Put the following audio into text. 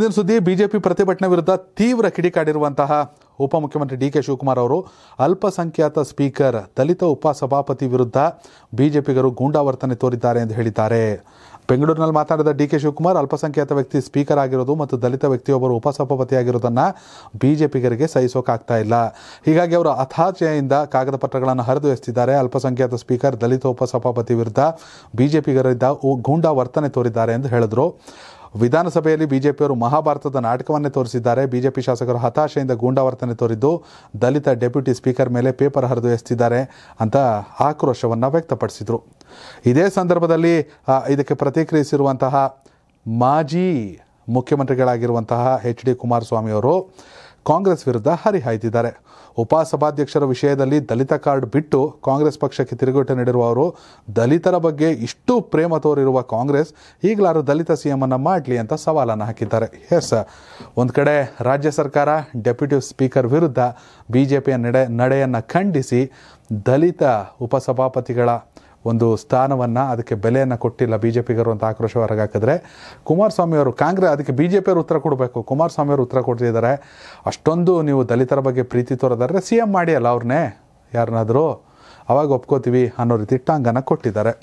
ಇಂದಿನ ಸುದ್ದಿ ಬಿಜೆಪಿ ಪ್ರತಿಭಟನೆ ವಿರುದ್ಧ ತೀವ್ರ ಕಿಡಿಕಾಡಿರುವಂತಹ ಉಪಮುಖ್ಯಮಂತ್ರಿ ಡಿ ಕೆ ಶಿವಕುಮಾರ್ ಅವರು ಅಲ್ಪಸಂಖ್ಯಾತ ಸ್ಪೀಕರ್ ದಲಿತ ಉಪಸಭಾಪತಿ ವಿರುದ್ಧ ಬಿಜೆಪಿಗರು ಗೂಂಡಾವರ್ತನೆ ತೋರಿದ್ದಾರೆ ಎಂದು ಹೇಳಿದ್ದಾರೆ ಬೆಂಗಳೂರಿನಲ್ಲಿ ಮಾತನಾಡಿದ ಡಿ ಕೆ ಶಿವಕುಮಾರ್ ಅಲ್ಪಸಂಖ್ಯಾತ ವ್ಯಕ್ತಿ ಸ್ಪೀಕರ್ ಆಗಿರೋದು ಮತ್ತು ದಲಿತ ವ್ಯಕ್ತಿಯೊಬ್ಬರು ಉಪಸಭಾಪತಿಯಾಗಿರೋದನ್ನು ಬಿಜೆಪಿಗರಿಗೆ ಸಹಿಸೋಕಾಗ್ತಾ ಇಲ್ಲ ಹೀಗಾಗಿ ಅವರು ಅಥಾಚೆಯಿಂದ ಕಾಗದ ಪತ್ರಗಳನ್ನು ಹರಿದು ಎಸ್ತಿದ್ದಾರೆ ಅಲ್ಪಸಂಖ್ಯಾತ ಸ್ಪೀಕರ್ ದಲಿತ ಉಪಸಭಾಪತಿ ವಿರುದ್ಧ ಬಿಜೆಪಿಗರಿಂದ ಗೂಂಡಾ ವರ್ತನೆ ತೋರಿದ್ದಾರೆ ಎಂದು ಹೇಳಿದರು ವಿಧಾನಸಭೆಯಲ್ಲಿ ಬಿಜೆಪಿಯವರು ಮಹಾಭಾರತದ ನಾಟಕವನ್ನೇ ತೋರಿಸಿದ್ದಾರೆ ಬಿಜೆಪಿ ಶಾಸಕರು ಹತಾಶೆಯಿಂದ ಗೂಂಡಾವರ್ತನೆ ತೋರಿದ್ದು ದಲಿತ ಡೆಪ್ಯೂಟಿ ಸ್ಪೀಕರ್ ಮೇಲೆ ಪೇಪರ್ ಹರಿದು ಎಸ್ತಿದ್ದಾರೆ ಅಂತ ಆಕ್ರೋಶವನ್ನು ವ್ಯಕ್ತಪಡಿಸಿದರು ಇದೇ ಸಂದರ್ಭದಲ್ಲಿ ಇದಕ್ಕೆ ಪ್ರತಿಕ್ರಿಯಿಸಿರುವಂತಹ ಮಾಜಿ ಮುಖ್ಯಮಂತ್ರಿಗಳಾಗಿರುವಂತಹ ಎಚ್ ಡಿ ಕುಮಾರಸ್ವಾಮಿಯವರು ಕಾಂಗ್ರೆಸ್ ವಿರುದ್ಧ ಹರಿಹಾಯ್ದಿದ್ದಾರೆ ಉಪಸಭಾಧ್ಯಕ್ಷರ ವಿಷಯದಲ್ಲಿ ದಲಿತ ಕಾರ್ಡ್ ಬಿಟ್ಟು ಕಾಂಗ್ರೆಸ್ ಪಕ್ಷಕ್ಕೆ ತಿರುಗೇಟು ನೀಡಿರುವ ಅವರು ದಲಿತರ ಬಗ್ಗೆ ಇಷ್ಟು ಪ್ರೇಮ ತೋರಿರುವ ಕಾಂಗ್ರೆಸ್ ಈಗಲಾರು ದಲಿತ ಸಿಎಂ ಅನ್ನು ಮಾಡಲಿ ಅಂತ ಸವಾಲನ್ನು ಹಾಕಿದ್ದಾರೆ ಎಸ್ ಒಂದು ಕಡೆ ರಾಜ್ಯ ಸರ್ಕಾರ ಡೆಪ್ಯೂಟಿ ಸ್ಪೀಕರ್ ವಿರುದ್ಧ ಬಿಜೆಪಿಯ ನಡೆ ನಡೆಯನ್ನು ಖಂಡಿಸಿ ದಲಿತ ಉಪಸಭಾಪತಿಗಳ ಒಂದು ಸ್ಥಾನವನ್ನು ಅದಕ್ಕೆ ಬೆಲೆಯನ್ನು ಕೊಟ್ಟಿಲ್ಲ ಬಿ ಜೆ ಅಂತ ಆಕ್ರೋಶ ಹೊರಗಾಕಿದ್ರೆ ಕುಮಾರಸ್ವಾಮಿಯವರು ಕಾಂಗ್ರೆಸ್ ಅದಕ್ಕೆ ಬಿ ಜೆ ಪಿಯವರು ಉತ್ತರ ಕೊಡಬೇಕು ಕುಮಾರಸ್ವಾಮಿಯವರು ಉತ್ತರ ಕೊಡ್ತಿದ್ದಾರೆ ಅಷ್ಟೊಂದು ನೀವು ದಲಿತರ ಬಗ್ಗೆ ಪ್ರೀತಿ ತೋರೋದಾದ್ರೆ ಸಿ ಎಮ್ ಮಾಡಿ ಅಲ್ಲ ಅವ್ರನ್ನೇ ಯಾರನ್ನಾದರೂ ಅವಾಗ ಒಪ್ಕೋತೀವಿ ಅನ್ನೋ ರೀತಿ ಟಾಂಗನ್ನು ಕೊಟ್ಟಿದ್ದಾರೆ